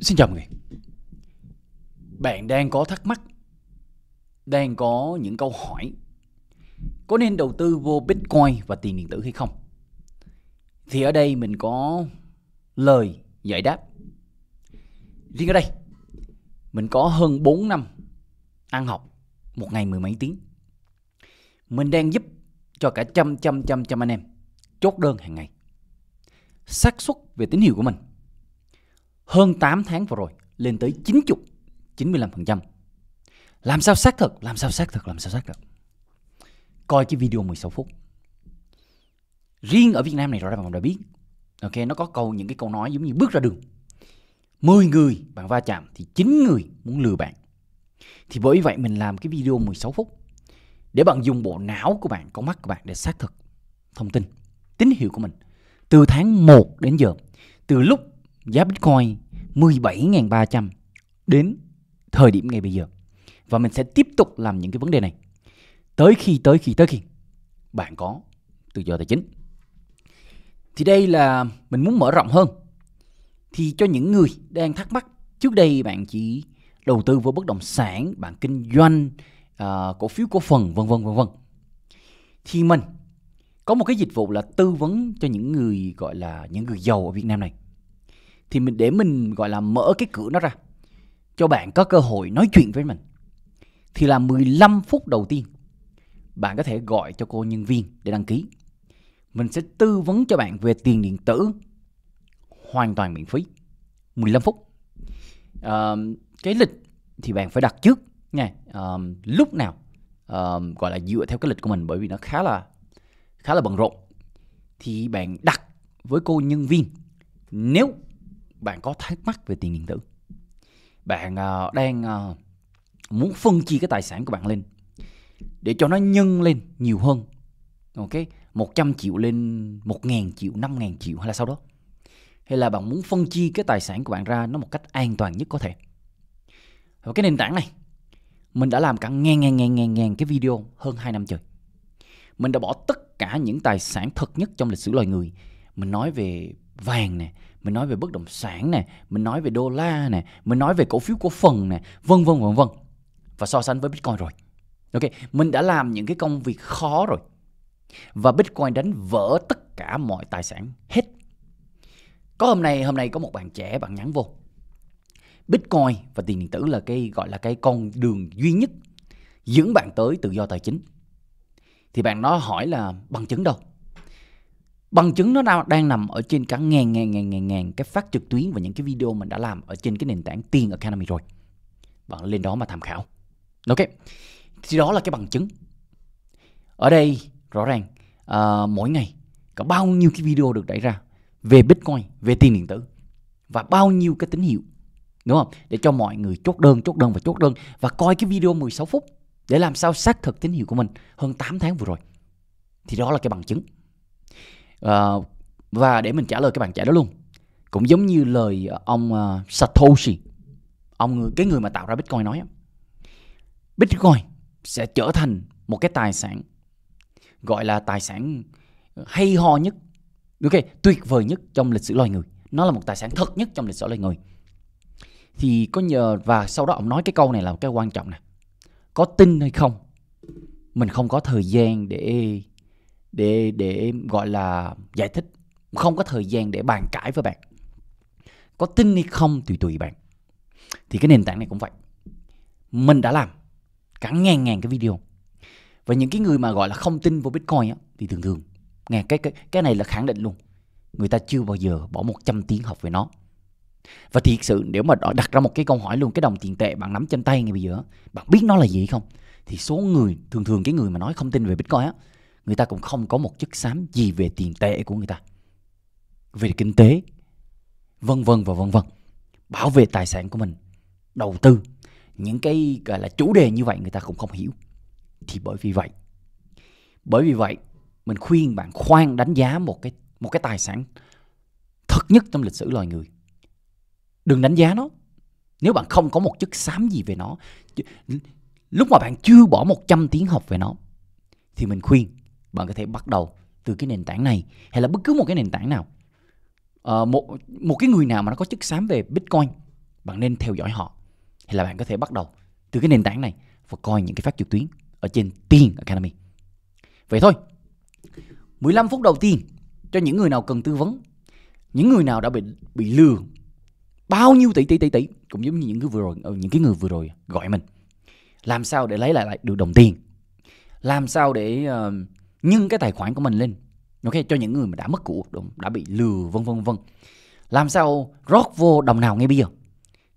Xin chào mọi người Bạn đang có thắc mắc Đang có những câu hỏi Có nên đầu tư vô Bitcoin và tiền điện tử hay không? Thì ở đây mình có lời giải đáp Riêng ở đây Mình có hơn 4 năm ăn học Một ngày mười mấy tiếng Mình đang giúp cho cả trăm trăm trăm trăm anh em Chốt đơn hàng ngày xác suất về tín hiệu của mình hơn 8 tháng vừa rồi lên tới 90, 95%. Làm sao xác thực, làm sao xác thực, làm sao xác thực. Coi cái video 16 phút. Riêng ở Việt Nam này rồi bạn đã biết. Ok, nó có câu những cái câu nói giống như bước ra đường. 10 người bạn va chạm thì 9 người muốn lừa bạn. Thì bởi vậy mình làm cái video 16 phút để bạn dùng bộ não của bạn, con mắt của bạn để xác thực thông tin, tín hiệu của mình. Từ tháng 1 đến giờ, từ lúc giá Bitcoin 17.300 đến thời điểm ngay bây giờ. Và mình sẽ tiếp tục làm những cái vấn đề này tới khi tới khi tới khi bạn có tự do tài chính. Thì đây là mình muốn mở rộng hơn. Thì cho những người đang thắc mắc trước đây bạn chỉ đầu tư vào bất động sản, bạn kinh doanh uh, cổ phiếu cổ phần vân vân vân vân. Thì mình có một cái dịch vụ là tư vấn cho những người gọi là những người giàu ở Việt Nam này thì mình để mình gọi là mở cái cửa nó ra cho bạn có cơ hội nói chuyện với mình thì là 15 phút đầu tiên bạn có thể gọi cho cô nhân viên để đăng ký mình sẽ tư vấn cho bạn về tiền điện tử hoàn toàn miễn phí 15 phút à, cái lịch thì bạn phải đặt trước nha à, lúc nào à, gọi là dựa theo cái lịch của mình bởi vì nó khá là khá là bận rộn thì bạn đặt với cô nhân viên nếu bạn có thắc mắc về tiền điện tử bạn à, đang à, muốn phân chia cái tài sản của bạn lên để cho nó nhân lên nhiều hơn ok 100 triệu lên 1.000 triệu 5.000 triệu hay là sau đó hay là bạn muốn phân chia cái tài sản của bạn ra nó một cách an toàn nhất có thể và cái nền tảng này mình đã làm cả ngàn ngàn ngàn ngàn ngàn cái video hơn 2 năm trời mình đã bỏ tất cả những tài sản thật nhất trong lịch sử loài người mình nói về vàng này mình nói về bất động sản này mình nói về đô la này mình nói về cổ phiếu cổ phần này vân vân vân vân và so sánh với bitcoin rồi ok mình đã làm những cái công việc khó rồi và bitcoin đánh vỡ tất cả mọi tài sản hết có hôm nay hôm nay có một bạn trẻ bạn nhắn vô bitcoin và tiền điện tử là cái gọi là cái con đường duy nhất dẫn bạn tới tự do tài chính thì bạn nó hỏi là bằng chứng đâu bằng chứng nó đang nằm ở trên cả ngàn ngàn ngàn ngàn ngàn cái phát trực tuyến và những cái video mình đã làm ở trên cái nền tảng tiền Academy rồi bạn lên đó mà tham khảo ok thì đó là cái bằng chứng ở đây rõ ràng à, mỗi ngày có bao nhiêu cái video được đẩy ra về bitcoin về tiền điện tử và bao nhiêu cái tín hiệu đúng không để cho mọi người chốt đơn chốt đơn và chốt đơn và coi cái video 16 phút để làm sao xác thực tín hiệu của mình hơn 8 tháng vừa rồi thì đó là cái bằng chứng uh, và để mình trả lời cái bạn trẻ đó luôn cũng giống như lời ờ, ông uh, Satoshi ông cái người mà tạo ra Bitcoin nói Bitcoin sẽ trở thành một cái tài sản gọi là tài sản hay ho nhất ok tuyệt vời nhất trong lịch sử loài người nó là một tài sản thật nhất trong lịch sử loài người thì có nhờ và sau đó ông nói cái câu này là một cái quan trọng nè có tin hay không mình không có thời gian để để để gọi là giải thích không có thời gian để bàn cãi với bạn có tin hay không tùy tùy bạn thì cái nền tảng này cũng vậy mình đã làm cả ngàn ngàn cái video và những cái người mà gọi là không tin vào bitcoin á, thì thường thường nghe cái cái cái này là khẳng định luôn người ta chưa bao giờ bỏ 100 tiếng học về nó và thiệt sự nếu mà đặt ra một cái câu hỏi luôn cái đồng tiền tệ bạn nắm trên tay ngay bây giờ bạn biết nó là gì không thì số người thường thường cái người mà nói không tin về bitcoin á người ta cũng không có một chất xám gì về tiền tệ của người ta về kinh tế vân vân và vân vân bảo vệ tài sản của mình đầu tư những cái gọi là chủ đề như vậy người ta cũng không hiểu thì bởi vì vậy bởi vì vậy mình khuyên bạn khoan đánh giá một cái một cái tài sản thật nhất trong lịch sử loài người đừng đánh giá nó nếu bạn không có một chất xám gì về nó lúc mà bạn chưa bỏ 100 tiếng học về nó thì mình khuyên bạn có thể bắt đầu từ cái nền tảng này hay là bất cứ một cái nền tảng nào à, một một cái người nào mà nó có chất xám về bitcoin bạn nên theo dõi họ hay là bạn có thể bắt đầu từ cái nền tảng này và coi những cái phát trực tuyến ở trên Tiền Academy. Vậy thôi. 15 phút đầu tiên cho những người nào cần tư vấn, những người nào đã bị bị lừa bao nhiêu tỷ tỷ tỷ tỷ cũng giống như những cái vừa rồi ờ, những cái người vừa rồi gọi mình. Làm sao để lấy lại, lại được đồng tiền? Làm sao để uh, nhưng cái tài khoản của mình lên ok cho những người mà đã mất của đã bị lừa vân vân vân làm sao rót vô đồng nào ngay bây giờ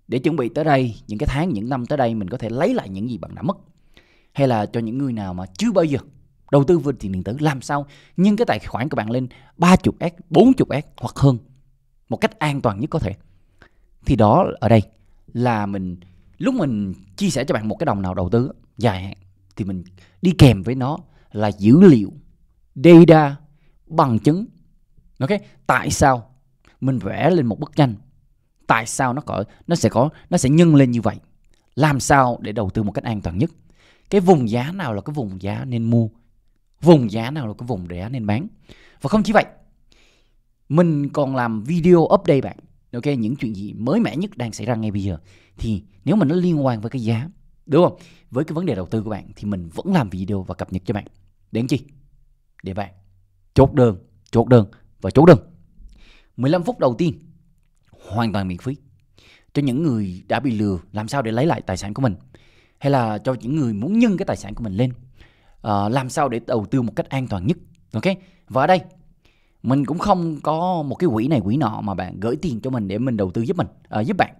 để chuẩn bị tới đây những cái tháng những năm tới đây mình có thể lấy lại những gì bạn đã mất hay là cho những người nào mà chưa bao giờ đầu tư vào tiền điện tử làm sao nhưng cái tài khoản của bạn lên 30x 40 s hoặc hơn một cách an toàn nhất có thể thì đó ở đây là mình lúc mình chia sẻ cho bạn một cái đồng nào đầu tư dài hạn thì mình đi kèm với nó là dữ liệu data bằng chứng ok tại sao mình vẽ lên một bức tranh tại sao nó có nó sẽ có nó sẽ nhân lên như vậy làm sao để đầu tư một cách an toàn nhất cái vùng giá nào là cái vùng giá nên mua vùng giá nào là cái vùng rẻ nên bán và không chỉ vậy mình còn làm video update bạn ok những chuyện gì mới mẻ nhất đang xảy ra ngay bây giờ thì nếu mà nó liên quan với cái giá đúng không với cái vấn đề đầu tư của bạn thì mình vẫn làm video và cập nhật cho bạn đến làm chi để bạn chốt đơn chốt đơn và chốt đơn 15 phút đầu tiên hoàn toàn miễn phí cho những người đã bị lừa làm sao để lấy lại tài sản của mình hay là cho những người muốn nhân cái tài sản của mình lên uh, làm sao để đầu tư một cách an toàn nhất ok và ở đây mình cũng không có một cái quỹ này quỹ nọ mà bạn gửi tiền cho mình để mình đầu tư giúp mình à, giúp bạn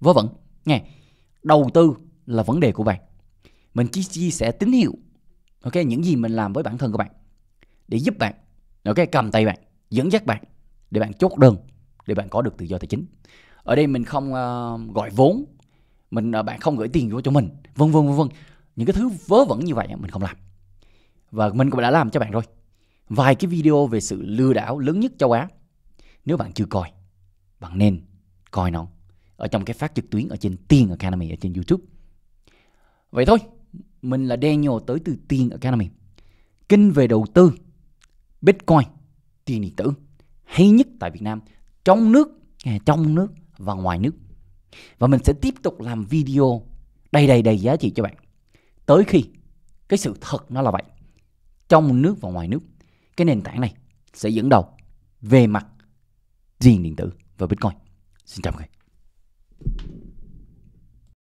vớ vẩn nghe đầu tư là vấn đề của bạn mình chỉ chia sẻ tín hiệu ok những gì mình làm với bản thân của bạn để giúp bạn ok cầm tay bạn dẫn dắt bạn để bạn chốt đơn để bạn có được tự do tài chính ở đây mình không uh, gọi vốn mình uh, bạn không gửi tiền vô cho mình vân vân vân vân những cái thứ vớ vẩn như vậy mình không làm và mình cũng đã làm cho bạn rồi vài cái video về sự lừa đảo lớn nhất châu á nếu bạn chưa coi bạn nên coi nó ở trong cái phát trực tuyến ở trên tiên academy ở trên youtube vậy thôi mình là Daniel tới từ Tiền Academy. Kinh về đầu tư, Bitcoin, tiền điện tử hay nhất tại Việt Nam trong nước, trong nước và ngoài nước. Và mình sẽ tiếp tục làm video đầy đầy đầy giá trị cho bạn. Tới khi cái sự thật nó là vậy. Trong nước và ngoài nước, cái nền tảng này sẽ dẫn đầu về mặt tiền điện tử và Bitcoin. Xin chào mọi người.